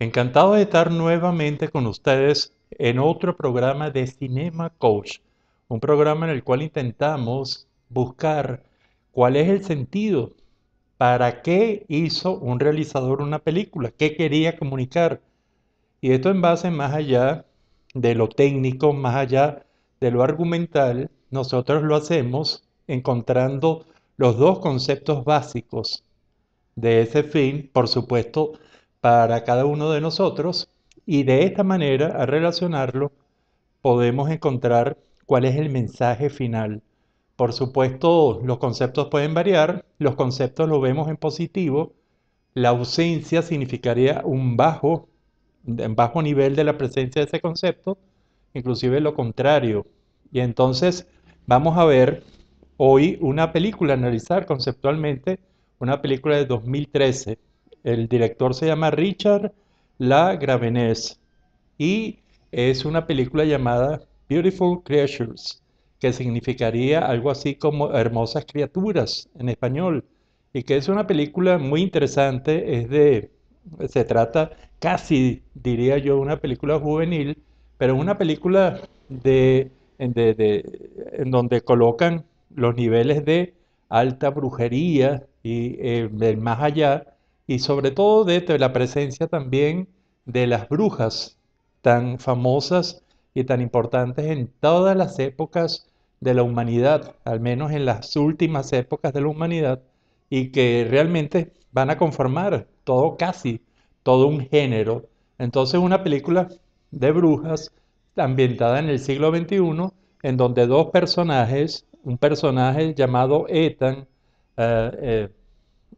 Encantado de estar nuevamente con ustedes en otro programa de Cinema Coach, un programa en el cual intentamos buscar cuál es el sentido, para qué hizo un realizador una película, qué quería comunicar. Y esto en base más allá de lo técnico, más allá de lo argumental, nosotros lo hacemos encontrando los dos conceptos básicos de ese fin, por supuesto, a cada uno de nosotros y de esta manera, a relacionarlo, podemos encontrar cuál es el mensaje final. Por supuesto, los conceptos pueden variar, los conceptos lo vemos en positivo, la ausencia significaría un bajo, un bajo nivel de la presencia de ese concepto, inclusive lo contrario. Y entonces vamos a ver hoy una película, analizar conceptualmente una película de 2013 el director se llama Richard La gravenez y es una película llamada Beautiful Creatures, que significaría algo así como hermosas criaturas en español, y que es una película muy interesante, es de se trata casi, diría yo, de una película juvenil, pero una película de, en donde colocan los niveles de alta brujería y eh, más allá y sobre todo de, la presencia también de las brujas tan famosas y tan importantes en todas las épocas de la humanidad, al menos en las últimas épocas de la humanidad, y que realmente van a conformar todo casi, todo un género. Entonces una película de brujas ambientada en el siglo XXI, en donde dos personajes, un personaje llamado Ethan, eh, eh,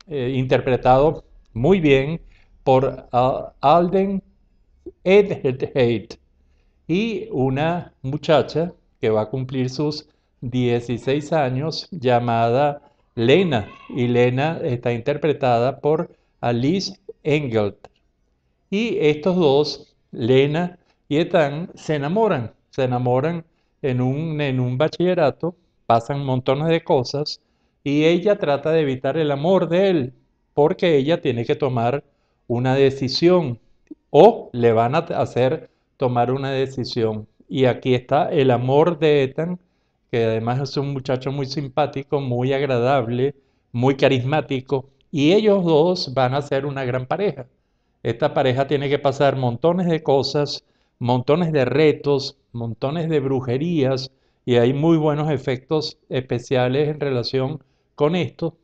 eh, interpretado muy bien por ah, Alden Edelheit y una muchacha que va a cumplir sus 16 años llamada Lena y Lena está interpretada por Alice Engelt. Y estos dos, Lena y Ethan, se enamoran, se enamoran en un, en un bachillerato, pasan montones de cosas y ella trata de evitar el amor de él, porque ella tiene que tomar una decisión o le van a hacer tomar una decisión. Y aquí está el amor de Ethan, que además es un muchacho muy simpático, muy agradable, muy carismático, y ellos dos van a ser una gran pareja. Esta pareja tiene que pasar montones de cosas, montones de retos, montones de brujerías, y hay muy buenos efectos especiales en relación con esto.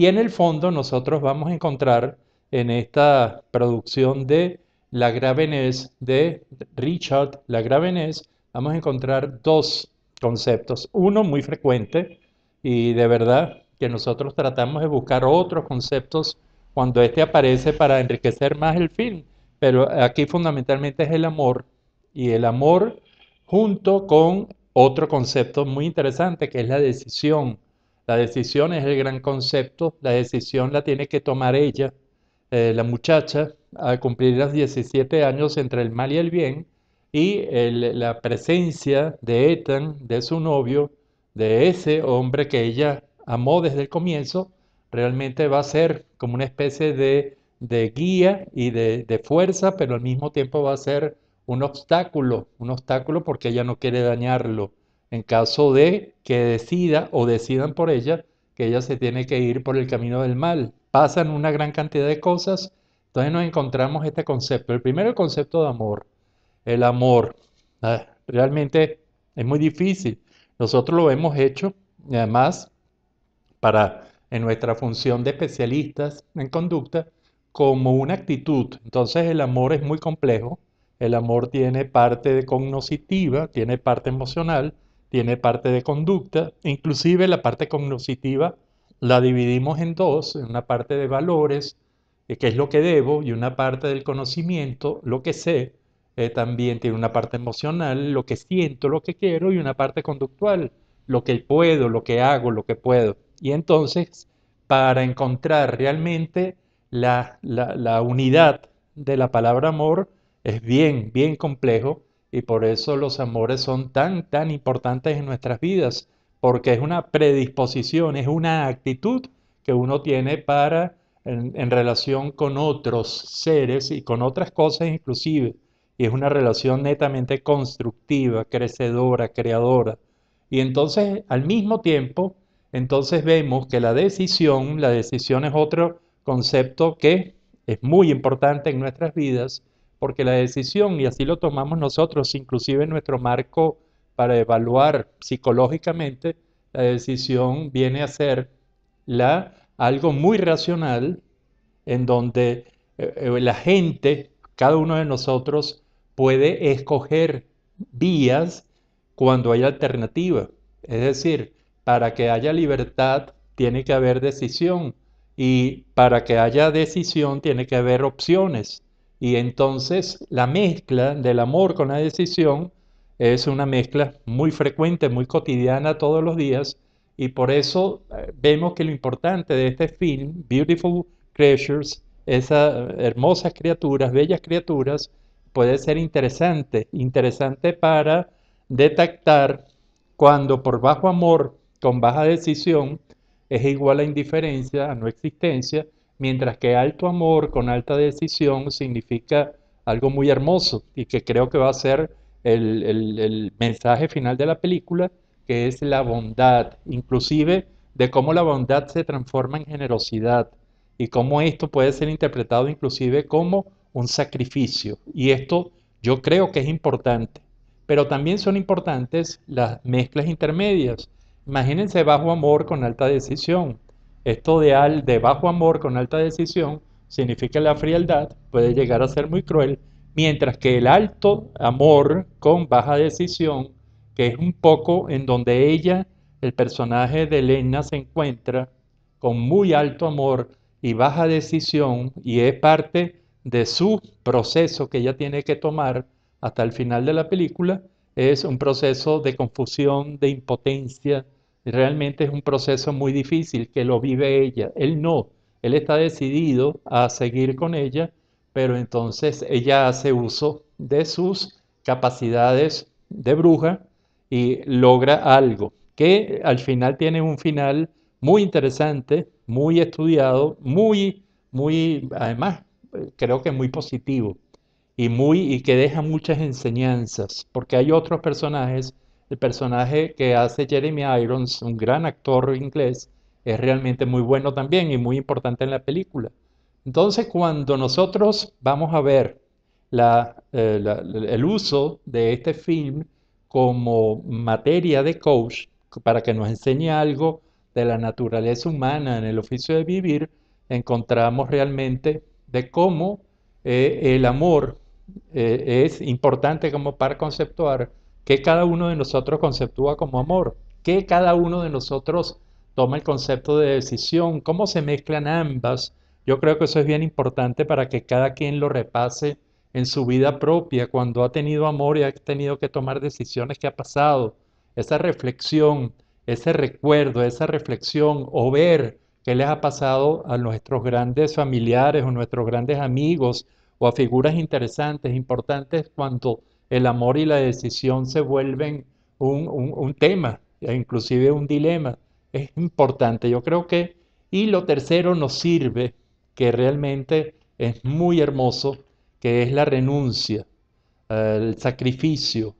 Y en el fondo nosotros vamos a encontrar en esta producción de La Gravenez, de Richard La Gravenez, vamos a encontrar dos conceptos. Uno muy frecuente y de verdad que nosotros tratamos de buscar otros conceptos cuando este aparece para enriquecer más el film. Pero aquí fundamentalmente es el amor y el amor junto con otro concepto muy interesante que es la decisión la decisión es el gran concepto, la decisión la tiene que tomar ella, eh, la muchacha, al cumplir los 17 años entre el mal y el bien, y la presencia de Ethan, de su novio, de ese hombre que ella amó desde el comienzo, realmente va a ser como una especie de, de guía y de, de, fuerza, pero al mismo tiempo va a ser un obstáculo, un obstáculo porque ella no quiere dañarlo en caso de que decida o decidan por ella que ella se tiene que ir por el camino del mal. Pasan una gran cantidad de cosas, entonces nos encontramos este concepto. El primero, el concepto de amor. El amor ah, realmente es muy difícil. Nosotros lo hemos hecho, además, para en nuestra función de especialistas en conducta, como una actitud. Entonces el amor es muy complejo. El amor tiene parte de cognoscitiva, tiene parte emocional, tiene parte de conducta, inclusive la parte cognoscitiva la dividimos en dos, una parte de valores, eh, que es lo que debo, y una parte del conocimiento, lo que sé, eh, también tiene una parte emocional, lo que siento, lo que quiero, y una parte conductual, lo que puedo, lo que hago, lo que puedo. Y entonces, para encontrar realmente la unidad de la palabra amor, es bien, bien complejo y por eso los amores son tan, tan importantes en nuestras vidas, porque es una predisposición, es una actitud que uno tiene para en, relación con otros seres y con otras cosas inclusive. Y es una relación netamente constructiva, crecedora, creadora. Y entonces, al mismo tiempo, entonces vemos que la decisión, la decisión es otro concepto que es muy importante en nuestras vidas, porque la decisión, y así lo tomamos nosotros, inclusive en nuestro marco para evaluar psicológicamente, la decisión viene a ser la, algo muy racional, en donde eh, eh, la gente, cada uno de nosotros, puede escoger vías cuando hay alternativa. Es decir, para que haya libertad tiene que haber decisión y para que haya decisión tiene que haber opciones. Y entonces la mezcla del amor con la decisión es una mezcla muy frecuente, muy cotidiana todos los días. Y por eso eh, vemos que lo importante de este film, Beautiful Creatures, esas eh, hermosas criaturas, bellas criaturas, puede ser interesante, interesante para detectar cuando por bajo amor, con baja decisión, es igual a indiferencia, a no existencia, mientras que alto amor con alta decisión significa algo muy hermoso y que creo que va a ser el, mensaje final de la película, que es la bondad, inclusive de cómo la bondad se transforma en generosidad y cómo esto puede ser interpretado inclusive como un sacrificio. Y esto yo creo que es importante, pero también son importantes las mezclas intermedias. Imagínense bajo amor con alta decisión. Esto de, de bajo amor con alta decisión significa la frialdad, puede llegar a ser muy cruel, mientras que el alto amor con baja decisión, que es un poco en donde ella, el personaje de Elena, se encuentra con muy alto amor y baja decisión, y es parte de su proceso que ella tiene que tomar hasta el final de la película, es un proceso de confusión, de impotencia, Realmente es un proceso muy difícil que lo vive ella. Él no, él está decidido a seguir con ella, pero entonces ella hace uso de sus capacidades de bruja y logra algo que al final tiene un final muy interesante, muy estudiado, muy, muy, además, creo que muy positivo y, muy, y que deja muchas enseñanzas, porque hay otros personajes el personaje que hace Jeremy Irons, un gran actor inglés, es realmente muy bueno también y muy importante en la película. Entonces, cuando nosotros vamos a ver eh, el uso de este film como materia de coach, para que nos enseñe algo de la naturaleza humana en el oficio de vivir, encontramos realmente de cómo eh, el amor eh, es importante como para conceptuar, que cada uno de nosotros conceptúa como amor, que cada uno de nosotros toma el concepto de decisión, cómo se mezclan ambas. Yo creo que eso es bien importante para que cada quien lo repase en su vida propia, cuando ha tenido amor y ha tenido que tomar decisiones que ha pasado. Esa reflexión, ese recuerdo, esa reflexión o ver qué les ha pasado a nuestros grandes familiares o nuestros grandes amigos o a figuras interesantes, importantes, cuando el amor y la decisión se vuelven un, un, tema, e inclusive un dilema. Es importante, yo creo que... Y lo tercero nos sirve, que realmente es muy hermoso, que es la renuncia, el sacrificio.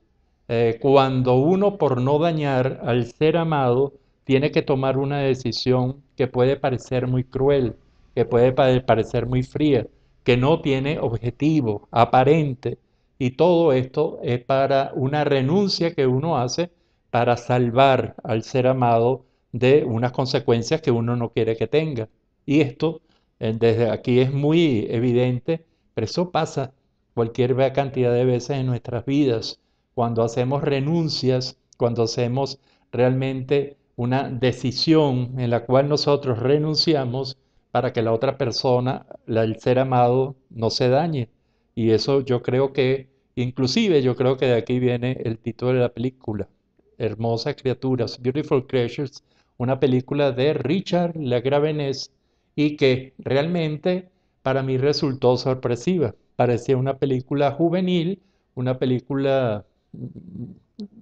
Eh, cuando uno por no dañar al ser amado tiene que tomar una decisión que puede parecer muy cruel, que puede parecer muy fría, que no tiene objetivo aparente, y todo esto es para una renuncia que uno hace para salvar al ser amado de unas consecuencias que uno no quiere que tenga. Y esto eh, desde aquí es muy evidente, pero eso pasa cualquier cantidad de veces en nuestras vidas, cuando hacemos renuncias, cuando hacemos realmente una decisión en la cual nosotros renunciamos para que la otra persona, el ser amado, no se dañe. Y eso yo creo que Inclusive yo creo que de aquí viene el título de la película, Hermosas Criaturas, Beautiful Creatures, una película de Richard Lagravenes y que realmente para mí resultó sorpresiva. Parecía una película juvenil, una película mm,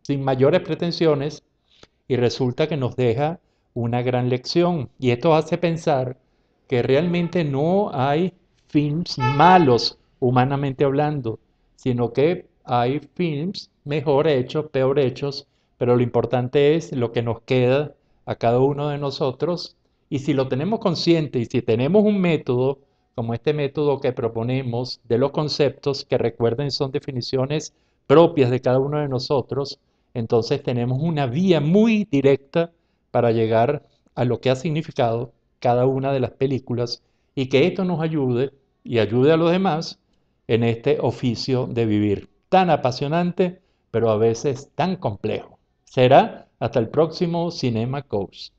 sin mayores pretensiones y resulta que nos deja una gran lección. Y esto hace pensar que realmente no hay films malos, humanamente hablando sino que hay films mejor hechos, peor hechos, pero lo importante es lo que nos queda a cada uno de nosotros y si lo tenemos consciente y si tenemos un método, como este método que proponemos de los conceptos, que recuerden son definiciones propias de cada uno de nosotros, entonces tenemos una vía muy directa para llegar a lo que ha significado cada una de las películas y que esto nos ayude y ayude a los demás en este oficio de vivir, tan apasionante, pero a veces tan complejo. Será hasta el próximo Cinema Coach.